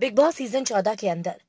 big boss season चौदह के अंदर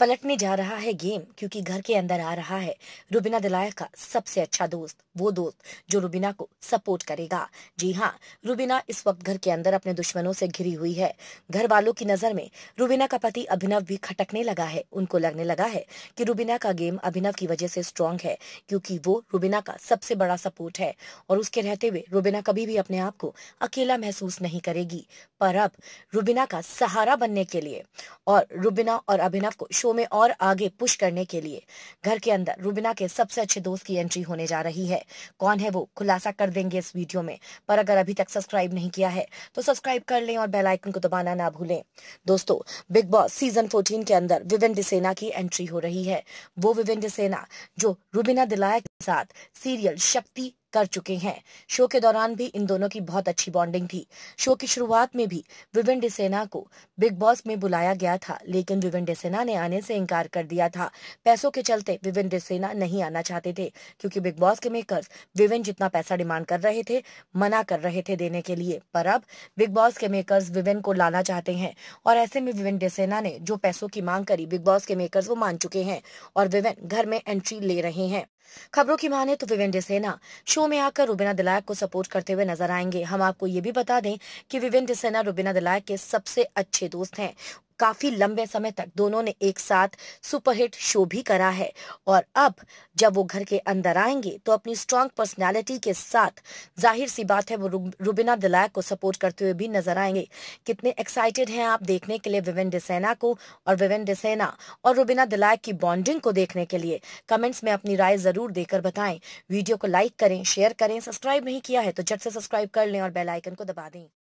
पलटने जा रहा है गेम क्योंकि घर के अंदर आ रहा है रुबिना दिलाया का सबसे अच्छा दोस्त वो दोस्त जो रुबिना को सपोर्ट करेगा जी हाँ रुबिना इस वक्त घर के अंदर अपने दुश्मनों से घिरी हुई है घर वालों की नजर में रुबिना का पति अभिनव भी खटकने लगा है उनको लगने लगा है कि रुबिना का गेम अभिनव की वजह से स्ट्रांग है क्योंकि वो रुबिना का सबसे बड़ा सपोर्ट है और उसके रहते हुए रुबिना कभी भी अपने आप को अकेला महसूस नहीं करेगी पर अब रुबिना का सहारा बनने के लिए और रुबिना और अभिनव को शो में और आगे पुश करने के लिए घर के अंदर रुबिना के सबसे अच्छे दोस्त की एंट्री होने जा रही है कौन है वो खुलासा कर देंगे इस वीडियो में पर अगर अभी तक सब्सक्राइब नहीं किया है तो सब्सक्राइब कर लें और बेल आइकन को दबाना ना भूलें दोस्तों बिग बॉस सीजन फोर्टीन के अंदर विविन डिसेना की एंट्री हो रही है वो विविन डिसेना जो रुबिना दिलाया के साथ सीरियल शक्ति कर चुके हैं शो के दौरान भी इन दोनों की बहुत अच्छी बॉन्डिंग थी शो की शुरुआत में भी विविन डिसेना को बिग बॉस में बुलाया गया था लेकिन विविन डिसेना ने आने से इनकार कर दिया था पैसों के चलते विविन डिसेना नहीं आना चाहते थे क्योंकि बिग बॉस के मेकर्स विविन जितना पैसा डिमांड कर रहे थे मना कर रहे थे देने के लिए पर अब बिग बॉस के मेकर्स विविन को लाना चाहते हैं और ऐसे में विविन डिसेना ने जो पैसों की मांग करी बिग बॉस के मेकर्स वो मान चुके हैं और विविन घर में एंट्री ले रहे हैं खबरों की माने तो विविन डिसेना शो में आकर रुबीना दिलायक को सपोर्ट करते हुए नजर आएंगे हम आपको ये भी बता दें कि विविन डिसेना रुबीना दिलायक के सबसे अच्छे दोस्त हैं काफी लंबे समय तक दोनों ने एक साथ सुपरहिट शो भी करा है और अब जब वो घर के अंदर आएंगे तो अपनी स्ट्रांग पर्सनालिटी के साथ जाहिर सी बात है वो रुबिना दिलायक को सपोर्ट करते हुए भी नजर आएंगे कितने एक्साइटेड हैं आप देखने के लिए विवेन डिसेना को और विवेन डिसेना और रुबिना दिलायक की बॉन्डिंग को देखने के लिए कमेंट्स में अपनी राय जरूर देकर बताएं वीडियो को लाइक करें शेयर करें सब्सक्राइब नहीं किया है तो झट से सब्सक्राइब कर लें और बेलाइकन को दबा दें